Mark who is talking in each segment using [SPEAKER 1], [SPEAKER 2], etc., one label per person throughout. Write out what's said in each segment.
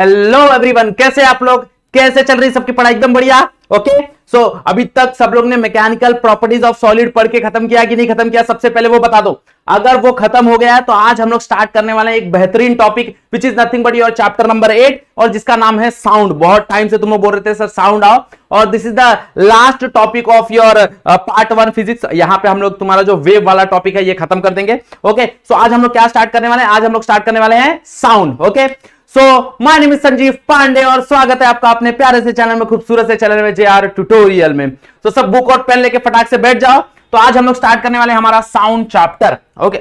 [SPEAKER 1] Hello everyone कैसे आप लोग कैसे चल रही सबकी पढ़ाई एकदम बढ़िया ओके सो so, अभी तक सब लोग ने मैकेनिकल प्रॉपर्टीज ऑफ सॉलिड पढ़ के खत्म किया कि नहीं खत्म किया सबसे पहले वो बता दो अगर वो खत्म हो गया है तो आज हम लोग स्टार्ट करने वाले एक बेहतरीन topic which is nothing but your chapter number eight और जिसका नाम है साउंड बहुत टाइम से तुम लोग बोल रहे थे सर साउंड आओ और this is the last topic of your part one physics यहाँ पे हम लोग तुम्हारा जो वेव वाला टॉपिक है ये खत्म कर देंगे ओके okay? सो so, आज हम लोग क्या स्टार्ट करने वाले हैं आज हम लोग स्टार्ट करने वाले हैं sound okay okay? So my name is Sanjeev Pandey और स्वागत है आपका अपने प्यारे से चैनल में खूबसूरत से चैनल में जे आर ट्यूटोरियल में तो सब बुक और पेन लेके फटाक से बैठ जाओ तो आज हम लोग स्टार्ट करने वाले हमारा साउंड चैप्टर ओके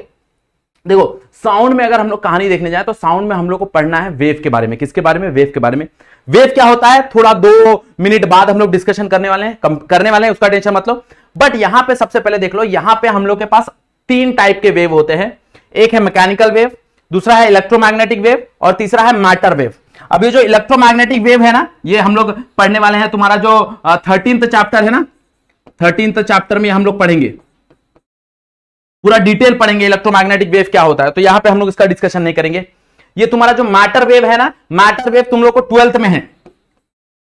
[SPEAKER 1] देखो साउंड में अगर हम लोग कहानी देखने जाए तो साउंड में हम लोग को पढ़ना है वेव के बारे में किसके बारे में वेव के बारे में वेव क्या होता है थोड़ा दो मिनट बाद हम लोग डिस्कशन करने वाले हैं करने वाले हैं उसका टेंशन मतलब बट यहां पे सबसे पहले देख लो यहां पे हम लोग के पास तीन टाइप के वेव होते हैं एक है मैकेनिकल वेव दूसरा है इलेक्ट्रोमैग्नेटिक वेव और तीसरा है मैटर वेव अब ये जो इलेक्ट्रोमैग्नेटिक वेव है ना ये हम लोग पढ़ने वाले हैं तुम्हारा जो थर्टींथ चैप्टर है ना थर्टींथ चैप्टर में हम लोग पढ़ेंगे पूरा डिटेल पढ़ेंगे इलेक्ट्रोमैग्नेटिक वेव क्या होता है तो यहां पर हम लोग इसका डिस्कशन नहीं करेंगे ये तुम्हारा जो मैटर वेव है ना मैटर वेव तुम लोग को ट्वेल्थ में है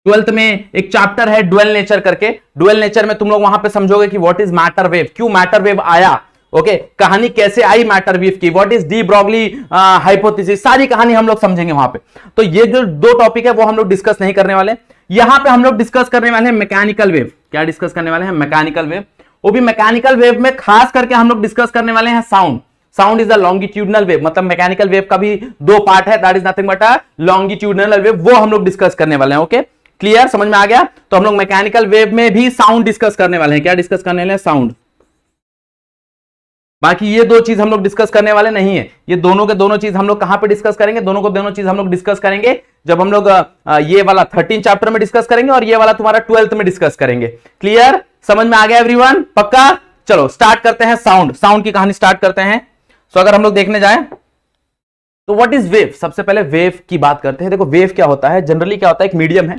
[SPEAKER 1] ट्वेल्थ में एक चैप्टर है डुअल नेचर करके ड्वेल नेचर में तुम लोग वहां पे समझोगे कि व्हाट इज मैटर वेव क्यों मैटर वेव आया ओके okay, कहानी कैसे आई मैटर बीफ की what is de Broglie hypothesis सारी कहानी हम लोग समझेंगे वहां पे तो ये जो दो टॉपिक है वो हम लोग डिस्कस नहीं करने वाले यहां पे हम लोग डिस्कस करने वाले हैं मैकेनिकल वेव क्या डिस्कस करने वाले हैं मैकेनिकल वेव वो भी मैकेनिकल वेव में खास करके हम लोग डिस्कस करने वाले हैं sound sound is the longitudinal wave मतलब मैकेनिकल वेव का भी दो पार्ट है that is nothing but a longitudinal wave वो हम लोग डिस्कस करने वाले हैं ओके क्लियर समझ में आ गया तो हम लोग मैकेनिकल वेव में भी साउंड डिस्कस करने वाले हैं क्या डिस्कस करने वाले हैं साउंड बाकी ये दो चीज हम लोग डिस्कस करने वाले नहीं है ये दोनों के दोनों चीज हम लोग कहां पे डिस्कस करेंगे दोनों को दोनों चीज हम लोग डिस्कस करेंगे जब हम लोग ये वाला थर्टीन चैप्टर में डिस्कस करेंगे और ये वाला तुम्हारा ट्वेल्थ में डिस्कस करेंगे क्लियर समझ में आ गया एवरीवन पक्का चलो स्टार्ट करते हैं साउंड साउंड की कहानी स्टार्ट करते हैं सो अगर हम लोग देखने जाए तो वट इज वेव सबसे पहले वेव की बात करते हैं देखो वेव क्या होता है जनरली क्या होता है एक मीडियम है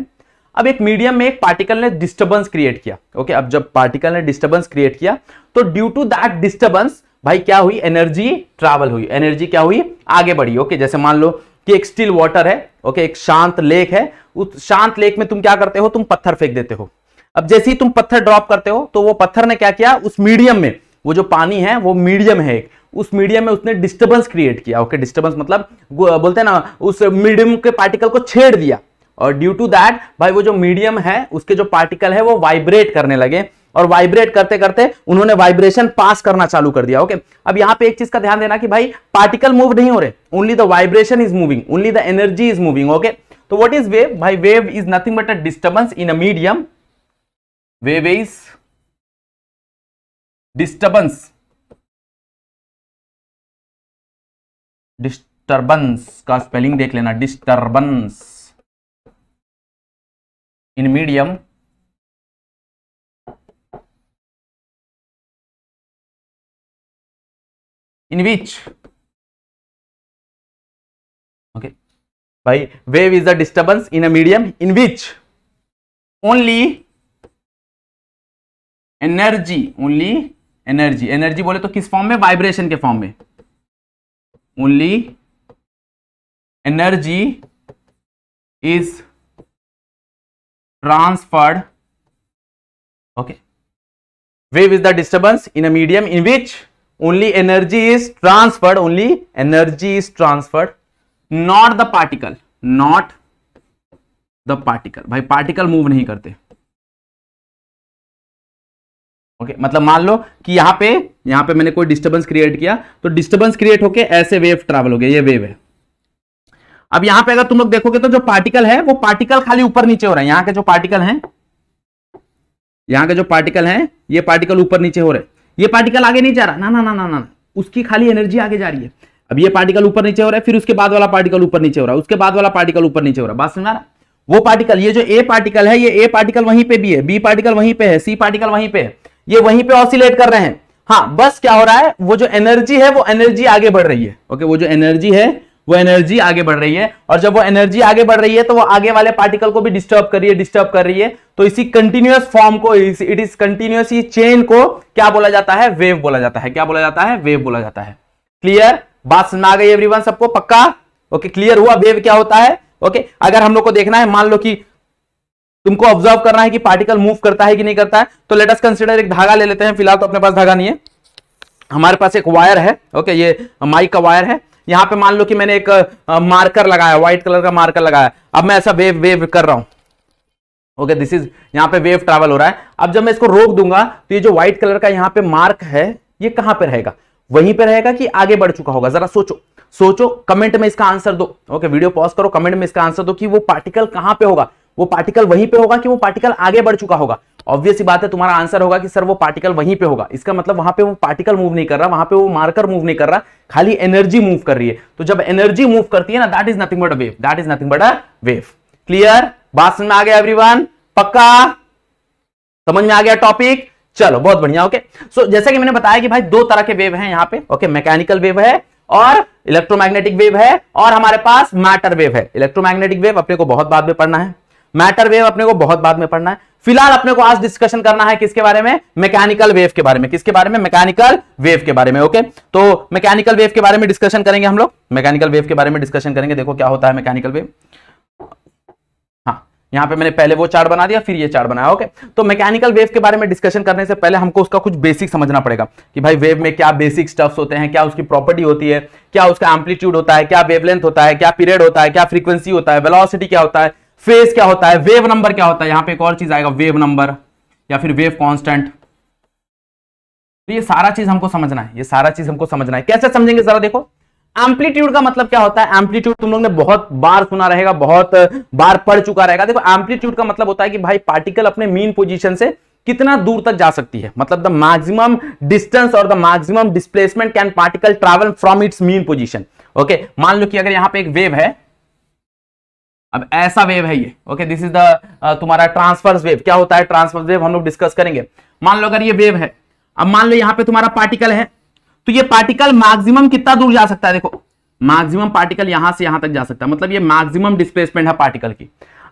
[SPEAKER 1] अब एक मीडियम में एक पार्टिकल ने डिस्टर्बेंस क्रिएट किया ओके okay, अब जब पार्टिकल ने डिस्टर्बेंस क्रिएट किया तो ड्यू टू दैट डिस्टर्बेंस भाई क्या हुई एनर्जी ट्रैवल हुई एनर्जी क्या हुई आगे बढ़ी ओके जैसे मान लो कि एक स्टील वाटर है ओके एक शांत लेक है उस शांत लेक में तुम क्या करते हो तुम पत्थर फेंक देते हो अब जैसे ही तुम पत्थर ड्रॉप करते हो तो वो पत्थर ने क्या किया उस मीडियम में वो जो पानी है वो मीडियम है एक उस मीडियम में उसने डिस्टर्बेंस क्रिएट किया ओके डिस्टर्बेंस मतलब बोलते हैं ना उस मीडियम के पार्टिकल को छेड़ दिया और ड्यू टू दैट भाई वो जो मीडियम है उसके जो पार्टिकल है वो वाइब्रेट करने लगे और वाइब्रेट करते करते उन्होंने वाइब्रेशन पास करना चालू कर दिया ओके अब यहां पे एक चीज का ध्यान देना कि भाई पार्टिकल मूव नहीं हो रहे only the vibration is moving only the energy is moving okay तो वट इज वेव भाई wave is nothing but a disturbance in a medium
[SPEAKER 2] wave is disturbance disturbance का स्पेलिंग देख लेना disturbance in medium in which okay by wave is a disturbance in a medium in which only
[SPEAKER 3] energy only energy energy bole to kis form mein vibration ke form mein only energy is transferred okay wave is the disturbance in a medium in which
[SPEAKER 1] only energy is transferred only energy is transferred not the particle not the particle भाई particle move नहीं करते
[SPEAKER 3] okay okay, मतलब मान लो कि यहां पे यहां पे मैंने
[SPEAKER 1] कोई डिस्टर्बेंस क्रिएट किया तो डिस्टर्बेंस क्रिएट होके ऐसे वेव ट्रैवल हो गया ये वेव है अब यहां पे अगर तुम लोग देखोगे तो जो पार्टिकल है वो पार्टिकल खाली ऊपर नीचे हो रहा है यहां के जो पार्टिकल हैं यहां के जो पार्टिकल हैं ये पार्टिकल ऊपर नीचे हो रहे हैं ये पार्टिकल आगे नहीं जा रहा ना ना ना ना ना उसकी खाली एनर्जी आगे जा रही है अब ये पार्टिकल ऊपर नीचे हो रहा है फिर उसके बाद वाला पार्टिकल ऊपर नीचे हो रहा है उसके बाद वाला पार्टिकल ऊपर नीचे हो रहा है बात रहा वो पार्टिकल ये जो ए पार्टिकल है ये ए पार्टिकल वहीं पे भी है बी पार्टिकल वहीं पे है सी पार्टिकल वहीं पे है ये वहीं पे ऑसिलेट कर रहे हैं हाँ बस क्या हो रहा है वो जो एनर्जी है वो एनर्जी आगे बढ़ रही है ओके वो जो एनर्जी है वो एनर्जी आगे बढ़ रही है और जब वो एनर्जी आगे बढ़ रही है तो वो आगे वाले पार्टिकल को भी डिस्टर्ब कर रही है डिस्टर्ब कर रही है तो इसी कंटिन्यूस फॉर्म को इट इज कंटिन्यूस चेन को क्या बोला जाता है वेव बोला जाता है क्या बोला जाता है वेव बोला जाता है क्लियर बात सुन आ गई वन सबको पक्का ओके क्लियर हुआ वेव क्या होता है ओके अगर हम लोग को देखना है मान लो कि तुमको ऑब्जर्व करना है कि पार्टिकल मूव करता है कि नहीं करता है तो अस कंसिडर एक धागा ले लेते हैं फिलहाल तो अपने पास धागा नहीं है हमारे पास एक वायर है ओके ये माइक का वायर है यहाँ पे मान लो कि मैंने एक मार्कर लगाया व्हाइट कलर का मार्कर लगाया अब मैं ऐसा वेव वेव कर रहा हूं ओके दिस इज यहाँ पे वेव ट्रेवल हो रहा है अब जब मैं इसको रोक दूंगा तो ये जो व्हाइट कलर का यहाँ पे मार्क है ये कहाँ पे रहेगा वहीं पे रहेगा कि आगे बढ़ चुका होगा जरा सोचो सोचो कमेंट में इसका आंसर दो ओके वीडियो पॉज करो कमेंट में इसका आंसर दो कि वो पार्टिकल कहां पे होगा वो पार्टिकल वहीं पे होगा कि वो पार्टिकल आगे बढ़ चुका होगा ऑब्वियस बात है तुम्हारा आंसर होगा कि सर वो पार्टिकल वहीं पे होगा इसका मतलब वहां पे वो पार्टिकल मूव नहीं कर रहा वहां पे वो मार्कर मूव नहीं कर रहा खाली एनर्जी मूव कर रही है तो जब एनर्जी मूव करती है ना that is nothing but a wave that is nothing but a wave clear बात समझ में आ गया एवरीवन पक्का समझ में आ गया टॉपिक चलो बहुत बढ़िया ओके सो so, जैसा कि मैंने बताया कि भाई दो तरह के वेव है यहाँ पे ओके मैकेनिकल वेव है और इलेक्ट्रोमैग्नेटिक वेव है और हमारे पास मैटर वेव है इलेक्ट्रोमैग्नेटिक वेव अपने को बहुत बाद में पढ़ना है मैटर वेव अपने को बहुत बाद में पढ़ना है फिलहाल अपने को आज डिस्कशन करना है किसके बारे में मैकेनिकल वेव के बारे में किसके बारे में मैकेनिकल वेव के बारे में ओके तो मैकेनिकल वेव के बारे में डिस्कशन करेंगे हम लोग मैकेनिकल वेव के बारे में डिस्कशन करेंगे देखो क्या होता है मैकेनिकल वेव हाँ यहाँ पे मैंने पहले वो चार्ट बना दिया फिर ये चार्ट बनाया ओके तो मैकेनिकल वेव के बारे में डिस्कशन करने से पहले हमको उसका कुछ बेसिक समझना पड़ेगा कि भाई वेव में क्या बेसिक स्टफ्स होते हैं क्या उसकी प्रॉपर्टी होती है क्या उसका एम्पलीट्यूड होता है क्या वेवलेंथ होता है क्या पीरियड होता है क्या फ्रीक्वेंसी होता है वेलोसिटी क्या होता है फेज क्या होता है वेव नंबर क्या होता है यहां पे एक और चीज आएगा वेव नंबर या फिर वेव कांस्टेंट
[SPEAKER 2] तो
[SPEAKER 1] ये सारा चीज हमको समझना है ये सारा चीज हमको समझना है कैसे समझेंगे जरा देखो एम्पलीट्यूड का मतलब क्या होता है एम्पलीट्यूड तुम लोग ने बहुत बार सुना रहेगा बहुत बार पढ़ चुका रहेगा देखो एम्पलीट्यूड का मतलब होता है कि भाई पार्टिकल अपने मीन पोजिशन से कितना दूर तक जा सकती है मतलब द मैक्सिमम डिस्टेंस और the maximum displacement can particle travel from its mean position okay मान लो कि अगर यहाँ पे एक वेव है अब ऐसा वेव है ये ओके दिस इज द तुम्हारा ट्रांसफर्स वेव क्या होता है ट्रांसफर्स वेव हम लोग डिस्कस करेंगे मान लो अगर ये वेव है अब मान लो यहां पे तुम्हारा पार्टिकल है तो ये पार्टिकल मैक्सिमम कितना दूर जा सकता है देखो मैक्सिमम पार्टिकल यहां से यहां तक जा सकता है मतलब ये मैक्सिमम डिस्प्लेसमेंट है पार्टिकल की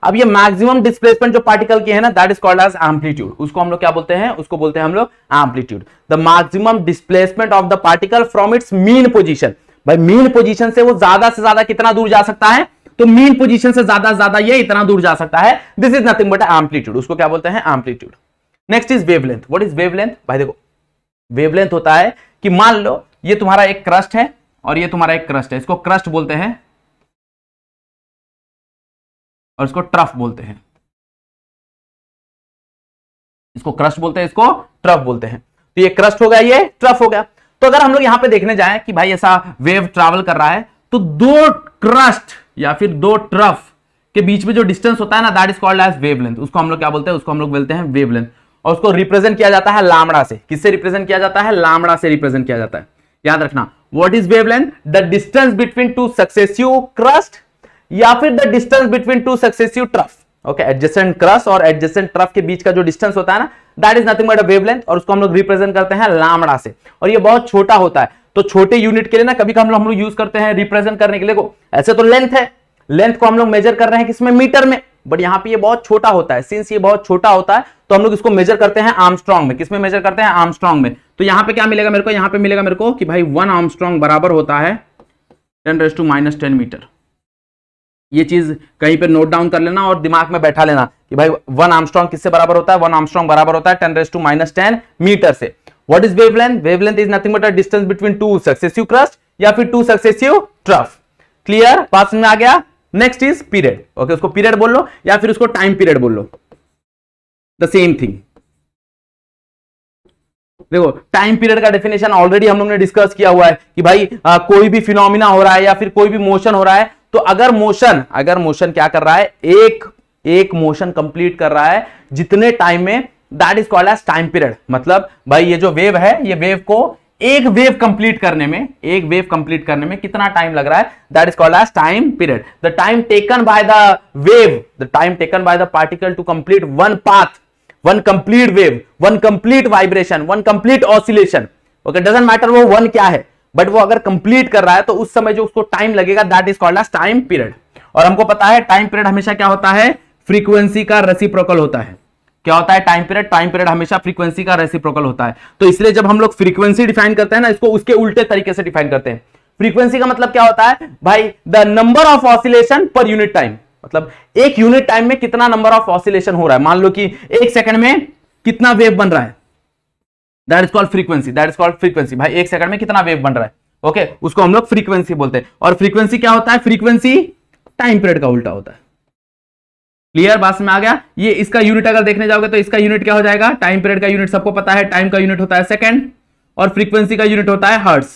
[SPEAKER 1] अब ये मैक्सिमम डिस्प्लेसमेंट जो पार्टिकल की है ना that is called as amplitude उसको हम लोग क्या बोलते हैं उसको बोलते हैं हम लोग amplitude the maximum displacement of the particle from its mean position भाई मीन पोजिशन से वो ज्यादा से ज्यादा कितना दूर जा सकता है तो मीन पोजीशन से ज्यादा ज्यादा ये इतना दूर जा सकता है this is nothing but amplitude उसको क्या बोलते हैं amplitude next is wavelength what is wavelength भाई देखो वेवलेंथ होता है कि मान
[SPEAKER 2] लो ये तुम्हारा एक क्रस्ट है और ये तुम्हारा एक क्रस्ट है इसको क्रस्ट बोलते हैं और इसको ट्रफ बोलते हैं इसको क्रस्ट बोलते हैं इसको ट्रफ बोलते हैं तो ये क्रस्ट हो गया ये ट्रफ हो गया
[SPEAKER 1] तो अगर हम लोग यहां पे देखने जाएं कि भाई ऐसा वेव ट्रैवल कर रहा है तो दो क्रस्ट या फिर दो ट्रफ के बीच में जो डिस्टेंस होता है ना that is called as wavelength उसको हम लोग क्या बोलते हैं उसको हम लोग बोलते हैं वेवलेंथ और उसको रिप्रेजेंट किया जाता है लामड़ा से किससे रिप्रेजेंट किया जाता है लामड़ा से रिप्रेजेंट किया जाता है याद रखना what is length the distance between two successive crest या फिर the distance between two successive trough okay adjacent crest और एडजेसेंट ट्रफ के बीच का जो डिस्टेंस होता है ना that is nothing but a wavelength और उसको हम लोग रिप्रेजेंट करते हैं लामड़ा से और ये बहुत छोटा होता है तो छोटे यूनिट के लिए ना कभी हम लोग यूज करते हैं रिप्रेजेंट करने के लिए को ऐसे तो लेंथ है लेंथ को हम लोग मेजर कर रहे हैं किसमें मीटर में बट यहाँ पे ये बहुत छोटा होता है सिंस ये बहुत छोटा होता है तो हम लोग इसको मेजर करते हैं आर्मस्ट्रॉन्ग में किसमें मेजर करते हैं आर्मस्ट्रॉन्ग में तो यहाँ पे क्या मिलेगा मेरे को यहाँ पे मिलेगा मेरे को कि भाई वन आर्मस्ट्रॉन्ग बराबर होता है ten raise to minus ten metre ये चीज कहीं पे नोट डाउन कर लेना और दिमाग में बैठा लेना कि भाई वन आर्मस्ट्रॉन्ग किससे बराबर होता है वन आर्मस्ट्रॉन्ग बराबर होता है ten raise to minus ten metre से what is wavelength wavelength is nothing but a distance between two successive crest या फिर टू सक्सेसिव ट्रफ क्लियर पास में आ गया नेक्स्ट इज पीरियड ओके उसको पीरियड बोल लो या फिर उसको टाइम पीरियड बोल लो द सेम थिंग देखो टाइम पीरियड का डेफिनेशन ऑलरेडी हम लोग ने डिस्कस किया हुआ है कि भाई आ, कोई भी फिनोमिना हो रहा है या फिर कोई भी मोशन हो रहा है तो अगर मोशन अगर मोशन क्या कर रहा है एक एक मोशन कंप्लीट कर रहा है जितने टाइम में that is called as time period मतलब भाई ये जो वेव है ये वेव को एक वेव कंप्लीट करने में एक वेव कंप्लीट करने में कितना टाइम लग रहा है that is called as time period the time taken by the wave the time taken by the particle to complete one path one complete wave one complete vibration one complete oscillation okay doesn't matter वो one क्या है but वो अगर complete कर रहा है तो उस समय जो उसको टाइम लगेगा that is called as time period और हमको पता है टाइम पीरियड हमेशा क्या होता है फ्रीक्वेंसी का रसीप्रोकल होता है क्या होता है टाइम पीरियड टाइम पीरियड हमेशा फ्रीक्वेंसी का रेसिप्रोकल होता है तो इसलिए जब हम लोग फ्रीक्वेंसी डिफाइन करते हैं ना इसको उसके उल्टे तरीके से डिफाइन करते हैं फ्रीक्वेंसी का मतलब क्या होता है भाई the number of oscillation per unit time मतलब एक यूनिट टाइम में कितना नंबर ऑफ ऑसिलेशन हो रहा है मान लो कि एक सेकंड में कितना वेव बन रहा है that is called frequency that is called frequency भाई एक सेकंड में कितना वेव बन रहा है ओके okay? उसको हम लोग फ्रीक्वेंसी बोलते हैं और फ्रीक्वेंसी क्या होता है फ्रीक्वेंसी टाइम पीरियड का उल्टा होता है क्लियर बात में आ गया ये इसका यूनिट अगर देखने जाओगे तो इसका यूनिट क्या हो जाएगा टाइम पीरियड का यूनिट सबको पता है टाइम का यूनिट होता है सेकंड और फ्रीक्वेंसी का यूनिट होता है हर्ट्स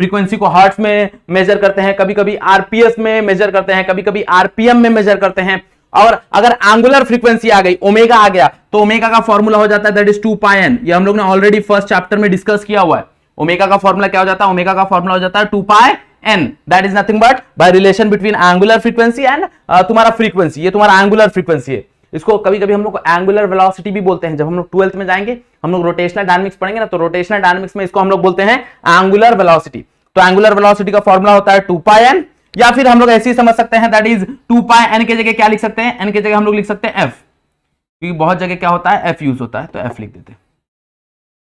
[SPEAKER 1] फ्रीक्वेंसी को हर्ट्स में मेजर करते हैं कभी कभी आरपीएस में मेजर करते हैं कभी कभी आरपीएम में मेजर करते हैं और अगर एंगुलर फ्रीक्वेंसी आ गई ओमेगा आ गया तो ओमेगा का फॉर्मूला हो जाता है दैट इज टू पायन ये हम लोग ने ऑलरेडी फर्स्ट चैप्टर में डिस्कस किया हुआ है ओमेगा का फॉर्मूला क्या हो जाता है ओमेगा का फॉर्मूला हो जाता है two pi n that is nothing but by relation between angular frequency and तुम्हारा फ्रीक्वेंसी ये तुम्हारा एंगुलर फ्रीक्वेंसी है इसको कभी कभी हम लोग एंगुलर वेलोसिटी भी बोलते हैं जब हम लोग ट्वेल्थ में जाएंगे हम लोग रोटेशनल डायनामिक्स पढ़ेंगे ना तो रोटेशनल डायनामिक्स में इसको हम लोग बोलते हैं एंगुलर वेलोसिटी तो एंगुलर वेलोसिटी का फॉर्मुला होता है टू पाई एन या फिर हम लोग ऐसे ही समझ सकते हैं that is two pi n के जगह क्या लिख सकते हैं एन के जगह हम लोग लिख सकते हैं एफ क्योंकि बहुत जगह क्या होता है एफ यूज होता है तो एफ लिख देते हैं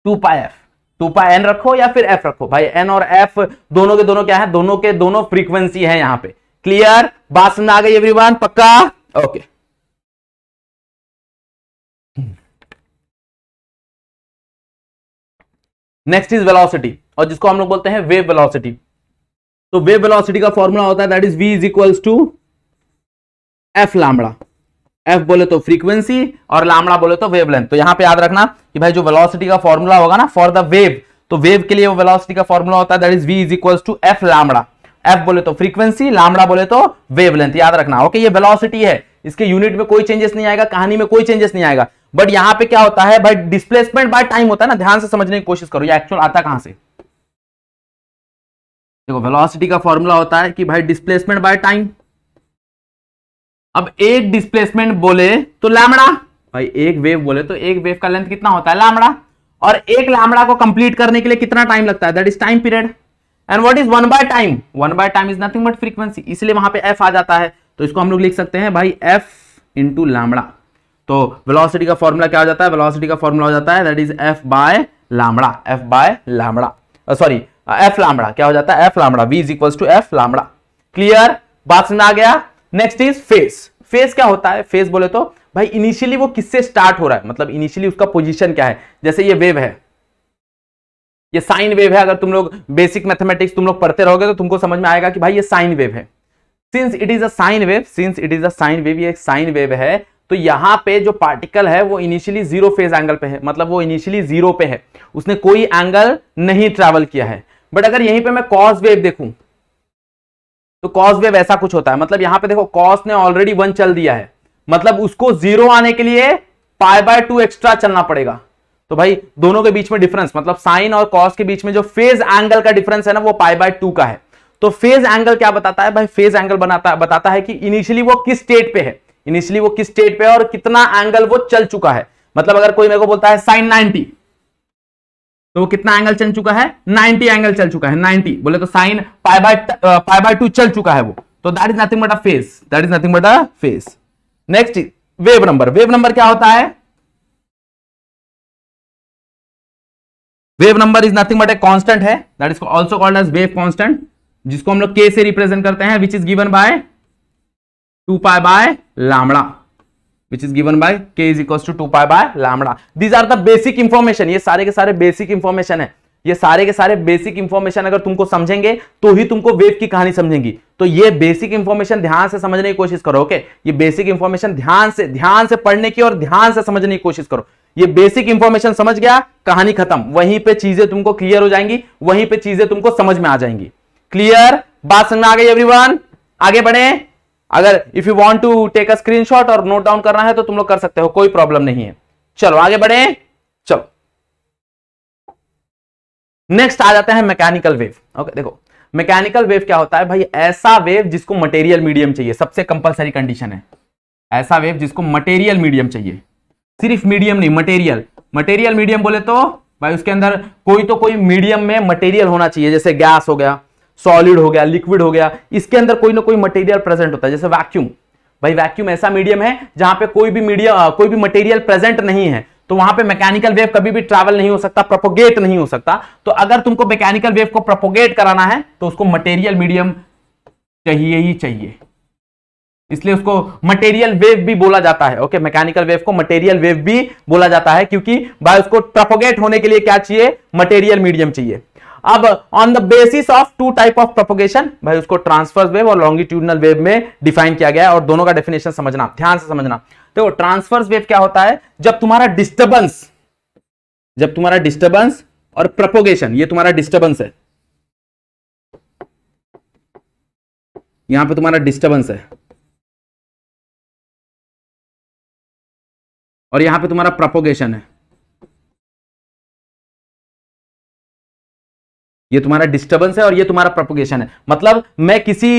[SPEAKER 1] two pi F two pi n रखो या फिर एफ रखो भाई एन और एफ दोनों के दोनों क्या है दोनों के दोनों फ्रीक्वेंसी है यहां पे क्लियर
[SPEAKER 2] बात समझ आ गई एवरीवन पक्का ओके नेक्स्ट इज वेलोसिटी
[SPEAKER 1] और जिसको हम लोग बोलते हैं वेव वेलोसिटी तो वेव वेलोसिटी का फॉर्मूला होता है that is V is equals to F lambda F बोले तो फ्रीक्वेंसी और लामड़ा बोले तो वेब तो यहां पे याद रखना कि भाई जो वेलॉसिटी का फॉर्मूला होगा ना फॉर द वेव तो वेव के लिए वो वेलॉसिटी का फॉर्मूला होता है that is V is equal to F lambda F बोले तो फ्रीक्वेंसी लामड़ा बोले तो वेवलेंथ याद रखना ओके ये वेलोसिटी है इसके यूनिट में कोई चेंजेस नहीं आएगा कहानी में कोई चेंजेस नहीं आएगा बट यहाँ पे क्या होता है भाई डिस्प्लेसमेंट बाय टाइम होता है ना ध्यान से समझने की कोशिश करो ये एक्चुअल आता कहां से देखो वेलोसिटी का फॉर्मूला होता है कि भाई डिस्प्लेसमेंट बाय टाइम अब एक डिस्प्लेसमेंट बोले तो लामड़ा भाई एक वेव बोले तो एक वेव का लेंथ कितना होता है लामड़ा और एक लामड़ा को कंप्लीट करने के लिए कितना टाइम लगता है that is time period and what is one by time one by time is nothing but frequency इसलिए वहां पे एफ आ जाता है तो इसको हम लोग लिख सकते हैं भाई एफ इंटू लामड़ा तो वेलोसिटी का फॉर्मूला क्या हो जाता है वेलोसिटी का फॉर्मूला हो जाता है that is F by lambda F by lambda sorry F lambda क्या हो जाता है F lambda V is equal to F lambda clear बात समझ आ गया नेक्स्ट इज फेस फेस क्या होता है फेस बोले तो भाई इनिशियली वो किससे स्टार्ट हो रहा है मतलब इनिशियली उसका पोजिशन क्या है जैसे ये वेव है ये साइन वेव है अगर तुम लोग बेसिक मैथमेटिक्स तुम लोग पढ़ते रहोगे तो तुमको समझ में आएगा कि भाई ये साइन वेव है since it is a sine wave since it is a sine wave ये एक साइन वेव है तो यहाँ पे जो पार्टिकल है वो इनिशियली जीरो फेज एंगल पे है मतलब वो इनिशियली जीरो पे है उसने कोई एंगल नहीं ट्रेवल किया है बट अगर यहीं पे मैं कॉज वेव देखूं तो कॉस वेव ऐसा कुछ होता है मतलब यहां पे देखो कॉस ने ऑलरेडी वन चल दिया है मतलब उसको जीरो आने के लिए पाई बाय टू एक्स्ट्रा चलना पड़ेगा तो भाई दोनों के बीच में डिफरेंस मतलब साइन और कॉस के बीच में जो फेज एंगल का डिफरेंस है ना वो पाई बाय टू का है तो फेज एंगल क्या बताता है भाई फेज एंगल बनाता बताता है कि इनिशियली वो किस स्टेट पे है इनिशियली वो किस स्टेट पे है और कितना एंगल वो चल चुका है मतलब अगर कोई मेरे को बोलता है साइन नाइनटी तो वो कितना एंगल चल चुका है 90 एंगल चल चुका है 90 बोले तो sine pi by pi two चल चुका है वो तो that is nothing but a phase that is nothing but a phase next wave number wave number क्या होता है
[SPEAKER 3] wave number is nothing but a constant
[SPEAKER 1] है that is also called as wave constant जिसको हम लोग K से represent करते हैं which is given by two pi by lambda which is given by k is equals to 2 pi by lambda these are the basic information ye sare ke sare basic information hai ये सारे के सारे basic information अगर तुमको समझेंगे तो ही तुमको wave की कहानी समझेंगी तो ये बेसिक इंफॉर्मेशन ध्यान से समझने की कोशिश करो ओके ये बेसिक इंफॉर्मेशन ध्यान से ध्यान से पढ़ने की और ध्यान से समझने की कोशिश करो ये बेसिक इंफॉर्मेशन समझ गया कहानी खत्म वहीं पे चीजें तुमको क्लियर हो जाएंगी वहीं पर चीजें तुमको समझ में आ जाएंगी क्लियर बात समझ में आ गई एवरी आगे बढ़े अगर if you want to take a screenshot और नोट डाउन करना है तो तुम लोग कर सकते हो कोई प्रॉब्लम नहीं है चलो आगे बढ़े चलो नेक्स्ट आ जाता है मैकेनिकल वेव ओके देखो मैकेनिकल वेव क्या होता है भाई ऐसा वेव जिसको मटेरियल मीडियम चाहिए सबसे कंपलसरी कंडीशन है ऐसा वेव जिसको मटेरियल मीडियम चाहिए सिर्फ मीडियम नहीं मटेरियल मटेरियल मीडियम बोले तो भाई उसके अंदर कोई तो कोई मीडियम में मटेरियल होना चाहिए जैसे गैस हो गया सॉलिड हो गया लिक्विड हो गया इसके अंदर कोई ना कोई मटेरियल प्रेजेंट होता है जैसे वैक्यूम भाई वैक्यूम ऐसा मीडियम है जहां पे कोई भी मीडिया कोई भी मटेरियल प्रेजेंट नहीं है तो वहां पे मैकेनिकल वेव कभी भी ट्रैवल नहीं हो सकता प्रोपोगेट नहीं हो सकता तो अगर तुमको मैकेनिकल वेव को प्रोपोगेट कराना है तो उसको मटेरियल मीडियम चाहिए ही चाहिए इसलिए उसको मटेरियल वेव भी बोला जाता है ओके मैकेनिकल वेव को मटेरियल वेव भी बोला जाता है क्योंकि भाई उसको प्रोपोगेट होने के लिए क्या चाहिए मटेरियल मीडियम चाहिए अब on the basis of two type of propagation भाई उसको ट्रांसफर्स वेव और लॉन्गिट्यूडनल वेव में डिफाइन किया गया है और दोनों का डेफिनेशन समझना ध्यान से समझना देखो तो ट्रांसफर्स वेव क्या होता है जब तुम्हारा डिस्टर्बेंस जब तुम्हारा डिस्टर्बेंस और प्रोपोगेशन ये तुम्हारा
[SPEAKER 2] डिस्टर्बेंस है यहां पे तुम्हारा डिस्टर्बेंस है और यहां पे तुम्हारा प्रोपोगेशन है
[SPEAKER 1] ये तुम्हारा डिस्टर्बेंस है और ये तुम्हारा प्रोपोगेशन है मतलब मैं किसी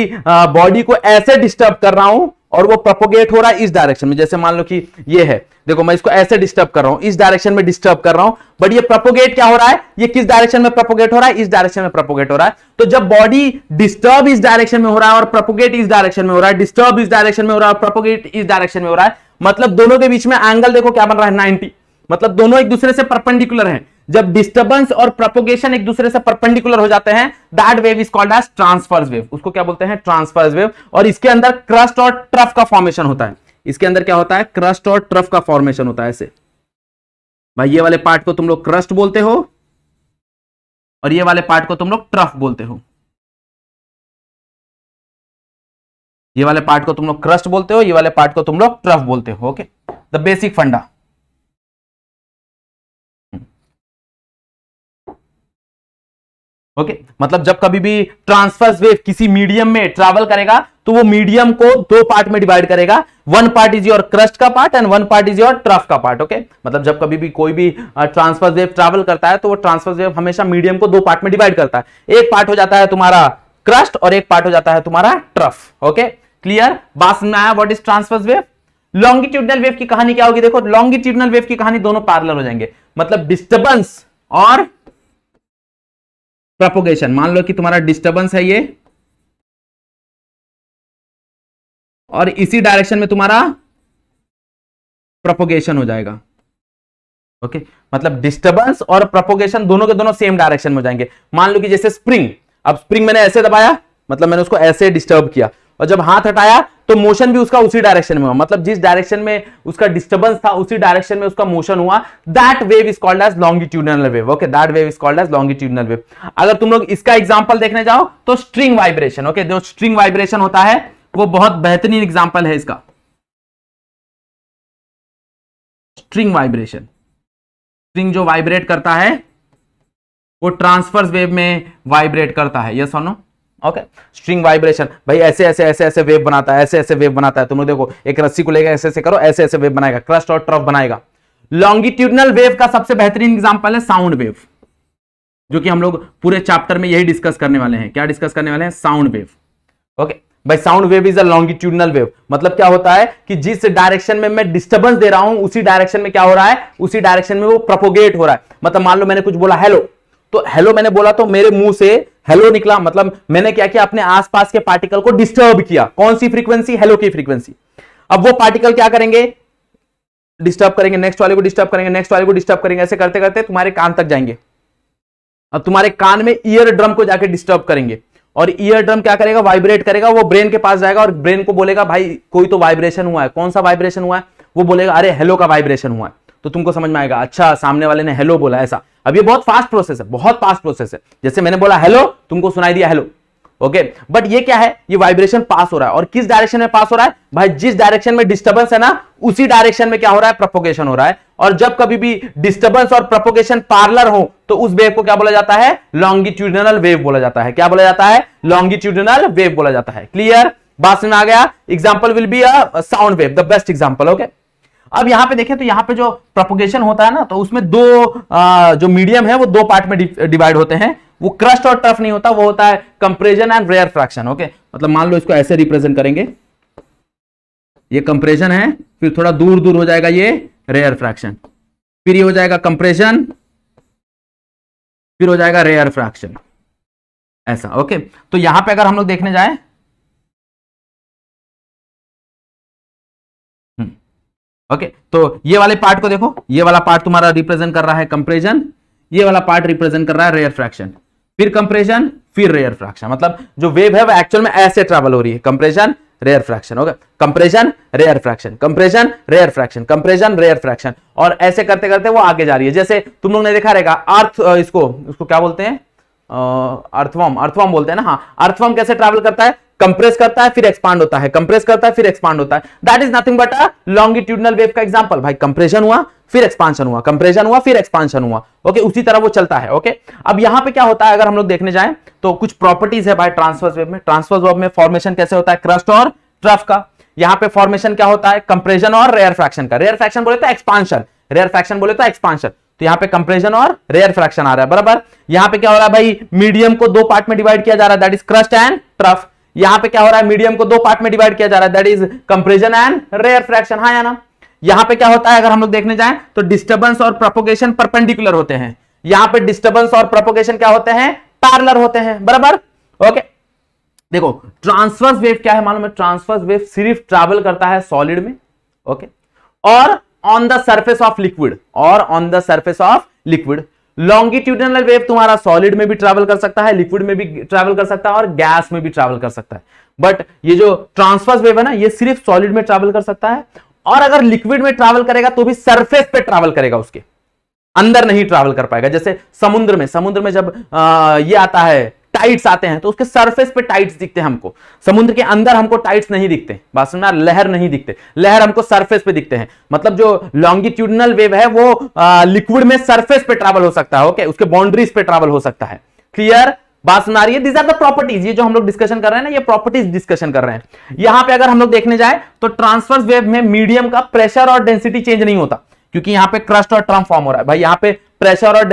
[SPEAKER 1] बॉडी को ऐसे डिस्टर्ब कर रहा हूं और वो प्रोपोगेट हो रहा है इस डायरेक्शन में जैसे मान लो कि ये है देखो मैं इसको ऐसे डिस्टर्ब कर रहा हूं इस डायरेक्शन में डिस्टर्ब कर रहा हूं बट ये प्रोपोगेट क्या हो रहा है ये किस डायरेक्शन में प्रोपोगेट हो रहा है इस डायरेक्शन में प्रोपोगेट हो रहा है तो जब बॉडी डिस्टर्ब इस डायरेक्शन में हो रहा है और प्रोपोगेट इस डायरेक्शन में हो रहा है डिस्टर्ब इस डायरेक्शन में हो रहा है प्रोपोगेट इस डायरेक्शन में हो रहा है मतलब दोनों के बीच में एंगल देखो क्या बन रहा है नाइनटी मतलब दोनों एक दूसरे से परपेंडिकुलर हैं जब डिस्टर्बेंस और प्रपोगेशन एक दूसरे से परपेंडिकुलर हो जाते हैं that wave is called as transverse wave उसको क्या बोलते हैं ट्रांसफर्स वेव और इसके अंदर क्रस्ट और ट्रफ का फॉर्मेशन होता है इसके अंदर क्या होता है क्रस्ट और ट्रफ का फॉर्मेशन होता है ऐसे
[SPEAKER 2] भाई ये वाले पार्ट को तुम लोग क्रस्ट बोलते हो और ये वाले पार्ट को तुम लोग ट्रफ बोलते हो
[SPEAKER 3] ये वाले पार्ट को तुम लोग क्रस्ट बोलते हो ये वाले पार्ट को तुम लोग ट्रफ बोलते हो okay the basic funda
[SPEAKER 2] okay मतलब जब कभी भी ट्रांसफर्स वेव किसी मीडियम में ट्रेवल करेगा तो वो
[SPEAKER 1] मीडियम को दो पार्ट में डिवाइड करेगा one part is your crest का part and one part is your trough का पार्ट ओके मतलब जब कभी भी कोई भी ट्रांसफर्स वेव ट्रेवल करता है तो वो ट्रांसफर्स वेव हमेशा मीडियम को दो पार्ट में डिवाइड करता है एक पार्ट हो जाता है तुम्हारा क्रस्ट और एक पार्ट हो जाता है तुम्हारा ट्रफ ओके क्लियर बात समझ में आया what is transverse wave longitudinal wave की कहानी क्या होगी देखो लॉन्गिट्यूडनल वेव की कहानी दोनों पार्लर हो जाएंगे मतलब डिस्टर्बेंस और
[SPEAKER 3] प्रपोगेशन मान लो कि तुम्हारा डिस्टर्बेंस है ये और इसी डायरेक्शन में तुम्हारा प्रपोगेशन हो जाएगा
[SPEAKER 1] ओके okay? मतलब डिस्टर्बेंस और प्रपोगेशन दोनों के दोनों सेम डायरेक्शन में जाएंगे मान लो कि जैसे स्प्रिंग अब स्प्रिंग मैंने ऐसे दबाया मतलब मैंने उसको ऐसे डिस्टर्ब किया और जब हाथ हटाया तो मोशन भी उसका उसी डायरेक्शन में हुआ मतलब जिस डायरेक्शन में उसका डिस्टर्बेंस था उसी डायरेक्शन में उसका मोशन हुआ that wave is called as longitudinal wave okay that wave is called as longitudinal wave अगर तुम लोग इसका एग्जाम्पल देखने जाओ तो स्ट्रिंग वाइब्रेशन ओके जो स्ट्रिंग वाइब्रेशन होता है वो
[SPEAKER 3] बहुत बेहतरीन एग्जाम्पल है इसका स्ट्रिंग
[SPEAKER 1] वाइब्रेशन स्ट्रिंग जो वाइब्रेट करता है वो ट्रांसफर्स वेव में वाइब्रेट करता है यस और नो ओके स्ट्रिंग वाइब्रेशन भाई ऐसे ऐसे ऐसे ऐसे वेव बनाता है ऐसे ऐसे वेव बनाता है तुम लोग देखो एक रस्सी को लेकर ऐसे ऐसे करो ऐसे ऐसे वेव बनाएगा क्रस्ट और ट्रफ बनाएगा लॉन्गिट्यूडनल वेव का सबसे बेहतरीन एग्जाम्पल है साउंड वेव जो कि हम लोग पूरे चैप्टर में यही डिस्कस करने वाले हैं क्या डिस्कस करने वाले हैं साउंड वेव ओके भाई sound wave is a longitudinal wave मतलब क्या होता है कि जिस डायरेक्शन में मैं डिस्टर्बेंस दे रहा हूं उसी डायरेक्शन में क्या हो रहा है उसी डायरेक्शन में वो प्रपोगेट हो रहा है मतलब मान लो मैंने कुछ बोला हेलो तो हेलो मैंने बोला तो मेरे मुंह से हेलो निकला मतलब मैंने क्या किया अपने आसपास के पार्टिकल को डिस्टर्ब किया कौन सी फ्रीक्वेंसी हेलो की फ्रीक्वेंसी अब वो पार्टिकल क्या करेंगे डिस्टर्ब करेंगे नेक्स्ट वाले को डिस्टर्ब करेंगे नेक्स्ट वाले को डिस्टर्ब करेंगे ऐसे करते करते तुम्हारे कान तक जाएंगे अब तुम्हारे कान में ईयर ड्रम को जाके डिस्टर्ब करेंगे और ईयर ड्रम क्या करेगा वाइब्रेट करेगा वो ब्रेन के पास जाएगा और ब्रेन को बोलेगा भाई कोई तो वाइब्रेशन हुआ है कौन सा वाइब्रेशन हुआ है वो बोलेगा अरे हेलो का वाइब्रेशन हुआ है तो तुमको समझ में आएगा अच्छा सामने वाले ने हेलो बोला ऐसा अब ये बहुत फास्ट प्रोसेस है बहुत फास्ट प्रोसेस है जैसे मैंने बोला हेलो तुमको सुनाई दिया हेलो ओके बट ये क्या है ये वाइब्रेशन पास हो रहा है और किस डायरेक्शन में पास हो रहा है भाई जिस डायरेक्शन में डिस्टर्बेंस है ना उसी डायरेक्शन में क्या हो रहा है प्रपोगेशन हो रहा है और जब कभी भी डिस्टर्बेंस और प्रपोगेशन पार्लर हो तो उस वेव को क्या बोला जाता है लॉन्गिट्यूडनल वेव बोला जाता है क्या बोला जाता है लॉन्गिट्यूडनल वेव बोला जाता है क्लियर बात में आ गया example will be a sound wave the best example okay अब यहां पे देखें तो यहां पे जो प्रोपोगेशन होता है ना तो उसमें दो आ, जो मीडियम है वो दो पार्ट में डिवाइड होते हैं वो क्रस्ट और टफ नहीं होता वो होता है compression and rarefaction okay मतलब मान लो इसको ऐसे रिप्रेजेंट करेंगे ये कंप्रेशन है फिर थोड़ा दूर दूर हो जाएगा ये रेयर फ्रैक्शन
[SPEAKER 3] फिर ये हो जाएगा कंप्रेशन फिर हो जाएगा रेयर फ्रैक्शन
[SPEAKER 2] ऐसा ओके तो यहां पे अगर हम लोग देखने जाए ओके तो ये वाले पार्ट को देखो
[SPEAKER 1] ये वाला पार्ट तुम्हारा रिप्रेजेंट कर रहा है कंपेरिजन ये वाला पार्ट रिप्रेजेंट कर रहा है रेयर फ्रैक्शन फिर कंप्रेशन फिर रेयर फ्रैक्शन मतलब जो वेव है वो एक्चुअल में ऐसे ट्रेवल हो रही है कंप्रेशन रेयर फ्रैक्शन होगा compression rarefaction compression rarefaction compression rarefaction और ऐसे करते करते वो आगे जा रही है जैसे तुम लोग ने देखा रहेगा अर्थ इसको इसको क्या बोलते हैं अर्थवॉर्म अर्थवॉर्म बोलते हैं ना हाँ अर्थवॉर्म कैसे ट्रेवल करता है कंप्रेस करता है फिर एक्सपांड होता है कंप्रेस करता है फिर एक्सपांड होता है that is nothing but a longitudinal wave का एग्जांपल भाई कंप्रेशन हुआ फिर एक्सपांशन हुआ कंप्रेशन हुआ फिर एक्सपांशन हुआ ओके उसी तरह वो चलता है ओके अब यहां पे क्या होता है अगर हम लोग देखने जाए तो कुछ प्रॉपर्टीज है भाई ट्रांसफर्स वेव में ट्रांसफर्स वेव में फॉर्मेशन कैसे होता है क्रस्ट और ट्रफ का यहां पर फॉर्मेशन क्या होता है कंप्रेशन और रेयर फ्रैक्शन का रेयर फ्रैक्शन बोले तो एक्सपांशन रेयर फ्रैक्शन बोले तो एक्सपांशन यहां तो यहाँ पे कंप्रेशन और रेयर फ्रैक्शन आ रहा है बराबर यहां पे क्या हो रहा है भाई मीडियम को दो पार्ट में डिवाइड किया जा रहा है that is crest and trough यहां पे क्या हो रहा है मीडियम को दो पार्ट में डिवाइड किया जा रहा है that is compression and rarefaction हाँ या ना यहां पे क्या होता है अगर हम लोग देखने जाए तो डिस्टर्बेंस और प्रोपोगेशन परपेंडिकुलर होते हैं यहां पे डिस्टर्बेंस और प्रोपोगेशन क्या होते हैं पैरलर होते हैं बराबर ओके देखो ट्रांसवर्स वेव क्या है मालूम है ट्रांसवर्स वेव सिर्फ ट्रैवल करता है सॉलिड में ओके और on the surface of liquid और on the surface of liquid longitudinal wave तुम्हारा सॉलिड में भी ट्रेवल कर सकता है लिक्विड में भी ट्रेवल कर सकता है और गैस में भी ट्रेवल कर सकता है बट ये जो ट्रांसफर्स वेव है ना ये सिर्फ सॉलिड में ट्रेवल कर सकता है और अगर लिक्विड में ट्रेवल करेगा तो भी सरफेस पे ट्रेवल करेगा उसके अंदर नहीं ट्रेवल कर पाएगा जैसे समुद्र में समुद्र में जब आ, ये आता है टाइट्स आते हैं तो उसके सरफेस पे टाइट्स दिखते हैं हमको समुद्र के अंदर हमको टाइट्स नहीं दिखते बात सुनना लहर नहीं दिखते लहर हमको सरफेस पे दिखते हैं मतलब जो लॉन्गिट्यूडनल वेव है वो लिक्विड में सरफेस पे ट्रैवल हो सकता है ओके उसके बाउंड्रीज पे ट्रैवल हो सकता है क्लियर बात सुना रही है दीज आर द प्रॉपर्टीज ये जो हम लोग डिस्कशन कर रहे हैं ना ये प्रॉपर्टीज डिस्कशन कर रहे हैं यहां पे अगर हम लोग देखने जाए तो ट्रांसफर्स वेव में मीडियम का प्रेशर और डेंसिटी चेंज नहीं होता क्योंकि यहां पे क्रस्ट और ट्रम फॉर्म हो रहा है भाई यहां पे प्रेशर और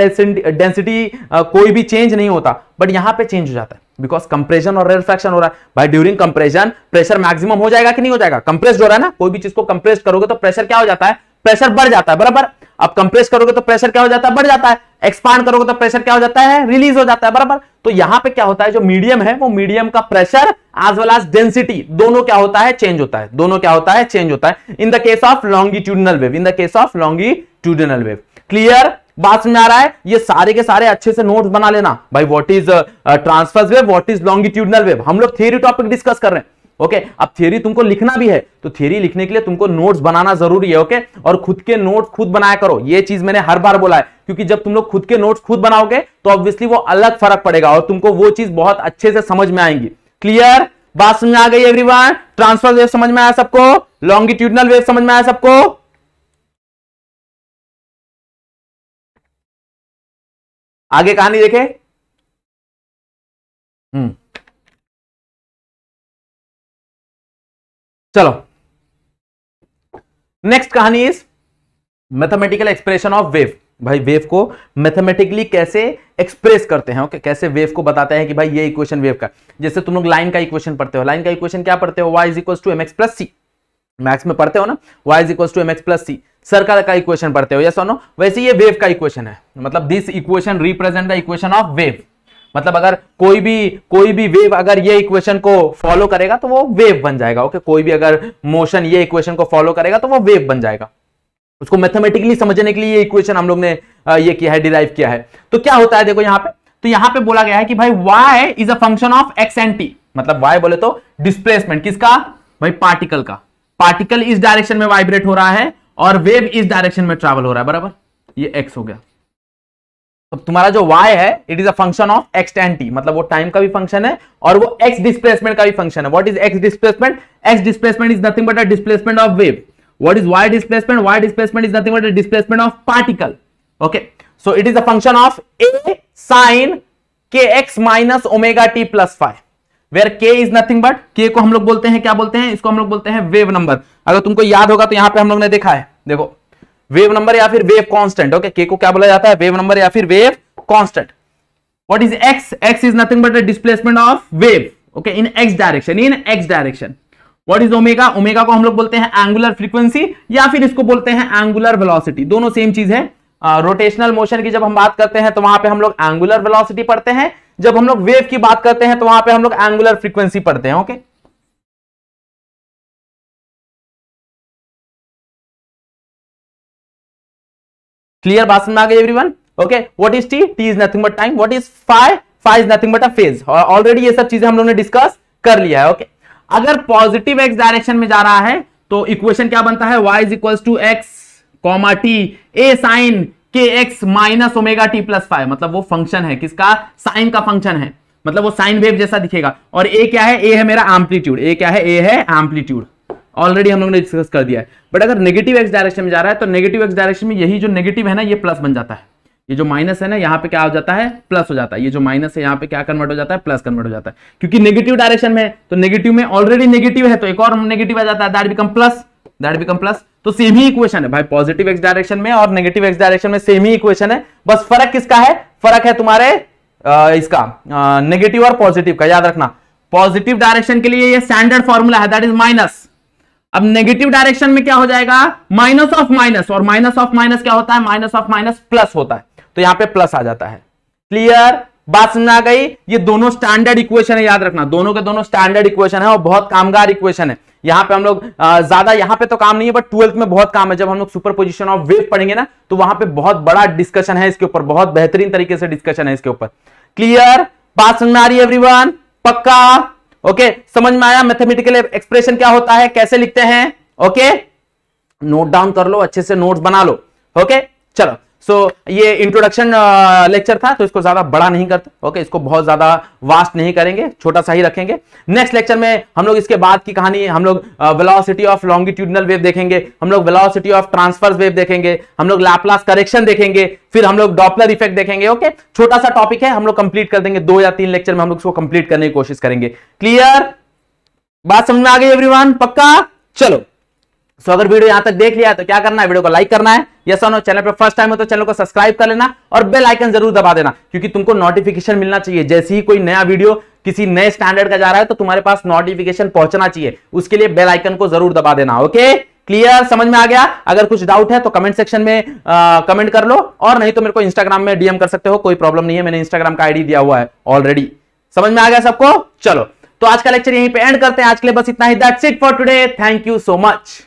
[SPEAKER 1] डेंसिटी कोई भी चेंज नहीं होता बट यहां पे चेंज हो जाता है बिकॉज कंप्रेशन और रेयरफ्रैक्शन हो रहा है भाई ड्यूरिंग कंप्रेशन प्रेशर मैक्सिमम हो जाएगा कि नहीं हो जाएगा कंप्रेस्ड हो रहा है ना कोई भी चीज को कंप्रेस करोगे तो प्रेशर क्या हो जाता है प्रेशर बढ़ जाता है बराबर अब कंप्रेस करोगे तो प्रेशर क्या हो जाता है बढ़ जाता है एक्सपांड करोगे तो प्रेशर क्या हो जाता है रिलीज हो जाता है बराबर तो यहां पे क्या होता है जो मीडियम है वो मीडियम का pressure as well as density दोनों क्या होता है चेंज होता है दोनों क्या होता है चेंज होता है in the case of longitudinal wave in the case of longitudinal wave clear बात समझ आ रहा है ये सारे के सारे अच्छे से नोट्स बना लेना भाई what is transverse wave what is longitudinal wave हम लोग थियरी टॉपिक डिस्कस कर रहे हैं ओके okay, अब थ्योरी तुमको लिखना भी है तो थ्योरी लिखने के लिए तुमको नोट्स बनाना जरूरी है ओके okay? और खुद के नोट खुद बनाया करो ये चीज मैंने हर बार बोला है क्योंकि जब तुम लोग खुद के नोट्स खुद बनाओगे तो ऑब्वियसली वो अलग फर्क पड़ेगा और तुमको वो चीज बहुत अच्छे से समझ में आएंगी क्लियर बात समझ आ गई एवरीवन ट्रांसफर
[SPEAKER 2] वेव समझ में आया सबको लॉन्गिट्यूडनल वेव समझ में आया सबको आगे कहानी देखे हम्म। चलो नेक्स्ट कहानी is mathematical
[SPEAKER 1] expression of wave भाई वेव को मैथमेटिकली कैसे एक्सप्रेस करते हैं ओके कैसे वेव को बताते हैं कि भाई ये इक्वेशन वेव का जैसे तुम लोग लाइन का इक्वेशन पढ़ते हो लाइन का इक्वेशन क्या पढ़ते हो Y is equal to M X plus C maths में पढ़ते हो ना Y is equal to M X plus C circle का इक्वेशन पढ़ते हो या सोनो वैसे ये वेव का इक्वेशन है मतलब this equation represent the equation of wave मतलब अगर कोई भी कोई भी वेव अगर ये इक्वेशन को फॉलो करेगा तो वो वेव बन जाएगा ओके कोई भी अगर मोशन ये इक्वेशन को फॉलो करेगा तो वो वेव बन जाएगा उसको मैथमेटिकली समझने के लिए ये इक्वेशन हम लोग ने ये किया है डिराइव किया है तो क्या होता है देखो यहाँ पे तो यहाँ पे बोला गया है कि भाई y is a function of x and t मतलब y बोले तो डिस्प्लेसमेंट किसका भाई पार्टिकल का पार्टिकल इस डायरेक्शन में वाइब्रेट हो रहा है और वेव इस डायरेक्शन में ट्रेवल हो रहा है बराबर ये एक्स हो गया तो तुम्हारा जो वाई है it is a function of X ten T मतलब वो टाइम का भी फंक्शन है और वो एक्स डिस्प्लेसमेंट का भी फंक्शन है what is X displacement X displacement is nothing but a displacement of wave is Y displacement Y displacement is nothing but a displacement of particle okay so it is a function of A sine K X minus omega T plus phi where k is nothing but k को हम लोग बोलते हैं क्या बोलते हैं इसको हम लोग बोलते हैं वेव नंबर अगर तुमको याद होगा तो यहां पे हम लोग ने देखा है देखो वेव नंबर या फिर वेव कांस्टेंट ओके के को क्या बोला जाता है वेव नंबर या फिर wave constant what is X X is nothing but the displacement of wave okay in X direction in X direction what is omega omega को हम लोग बोलते हैं एंगुलर फ्रीक्वेंसी या फिर इसको बोलते हैं एंगुलर वेलोसिटी दोनों सेम चीज है रोटेशनल uh, मोशन की जब हम बात करते हैं तो वहां पे हम लोग एंगुलर वेलोसिटी पढ़ते हैं
[SPEAKER 2] जब हम लोग वेव की बात करते हैं तो वहां पे हम लोग एंगुलर फ्रीक्वेंसी पढ़ते हैं ओके okay? क्लियर बात समझ में आ गई everyone okay what is T T is nothing but time what is phi phi
[SPEAKER 1] is nothing but a phase already ये सब चीजें हम लोगों ने डिस्कस कर लिया है ओके okay? अगर पॉजिटिव एक्स डायरेक्शन में जा रहा है तो इक्वेशन क्या बनता है Y is equal to X comma T A sine K X minus omega T plus phi मतलब वो फंक्शन है किसका साइन का फंक्शन है मतलब वो साइन वेव जैसा दिखेगा और ए क्या है ए है मेरा एम्पलीट्यूड ए क्या है ए है एम्पलीट्यूड ऑलरेडी हम लोगों ने डिस्कस कर दिया है बट अगर नेगेटिव एक्स डायरेक्शन में जा रहा है तो नेगेटिव एक्स डायरेक्शन में यही जो नेगेटिव है ना ये प्लस बन जाता है ये जो माइनस है ना यहाँ पे क्या हो जाता है प्लस हो जाता है ये जो माइनस है यहाँ पे क्या कन्वर्ट हो जाता है प्लस कन्वर्ट हो जाता है क्योंकि नेगेटिव डायरेक्शन में तो नेगेटिव में ऑलरेडी नेगेटिव है तो एक और नेगेटिव आ जाता है that become plus that become plus तो सेम ही इक्वेशन है भाई पॉजिटिव एक्स डायरेक्शन में और नेगेटिव एक्स डायरेक्शन में सेम ही इक्वेशन है बस फर्क किसका है फर्क है तुम्हारे इसका नेगेटिव और पॉजिटिव का याद रखना पॉजिटिव डायरेक्शन के लिए ये स्टैंडर्ड फॉर्मूला है दैट इज माइनस अब नेगेटिव डायरेक्शन में क्या हो जाएगा माइनस ऑफ माइनस और माइनस ऑफ माइनस क्या होता है माइनस ऑफ माइनस प्लस होता है तो यहां पे प्लस आ जाता है क्लियर बात समझ आ गई ये दोनों स्टैंडर्ड इक्वेशन है याद रखना दोनों के दोनों स्टैंडर्ड इक्वेशन है और बहुत कामगार इक्वेशन है यहाँ पे हम लोग ज्यादा यहां पे तो काम नहीं है बट ट्वेल्थ में बहुत काम है जब हम लोग सुपर पोजिशन ऑफ वेव पढ़ेंगे ना तो वहां पे बहुत बड़ा डिस्कशन है इसके ऊपर बहुत बेहतरीन तरीके से डिस्कशन है इसके ऊपर क्लियर बात समझ आ रही है एवरीवन पक्का ओके समझ में आया मैथमेटिकल एक्सप्रेशन क्या होता है कैसे लिखते हैं ओके नोट डाउन कर लो अच्छे से नोट्स बना लो ओके चलो सो so, ये इंट्रोडक्शन लेक्चर uh, था तो इसको ज्यादा बड़ा नहीं करते ओके okay? इसको बहुत ज्यादा वास्ट नहीं करेंगे छोटा सा ही रखेंगे नेक्स्ट लेक्चर में हम लोग इसके बाद की कहानी हम लोग वेलोसिटी ऑफ लॉन्गिट्यूडनल वेव देखेंगे हम लोग वेलोसिटी ऑफ ट्रांसफर्स वेव देखेंगे हम लोग लैपलास करेक्शन देखेंगे फिर हम लोग डॉपलर इफेक्ट देखेंगे ओके okay? छोटा सा टॉपिक है हम लोग कंप्लीट कर देंगे दो या तीन लेक्चर में हम लोग इसको कंप्लीट करने की कोशिश करेंगे क्लियर बात समझ में आ गई एवरी पक्का चलो सो अगर वीडियो यहां तक देख लिया तो क्या करना है वीडियो को लाइक करना है यस नो चैनल पर फर्स्ट टाइम हो तो चैनल को सब्सक्राइब कर लेना और बेल आइकन जरूर दबा देना क्योंकि तुमको नोटिफिकेशन मिलना चाहिए जैसे ही कोई नया वीडियो किसी नए स्टैंडर्ड का जा रहा है तो तुम्हारे पास नोटिफिकेशन पहुंचना चाहिए उसके लिए बेल आइकन को जरूर दबा देना ओके क्लियर समझ में आ गया अगर कुछ डाउट है तो कमेंट सेक्शन में आ, कमेंट कर लो और नहीं तो मेरे को इंस्टाग्राम में डीएम कर सकते हो कोई प्रॉब्लम नहीं है मैंने इंस्टाग्राम का आईडी दिया हुआ है ऑलरेडी समझ में आ गया सबको चलो तो आज का लेक्चर यहीं पे एंड करते हैं आज के लिए बस इतना ही that's it for
[SPEAKER 3] today thank you so much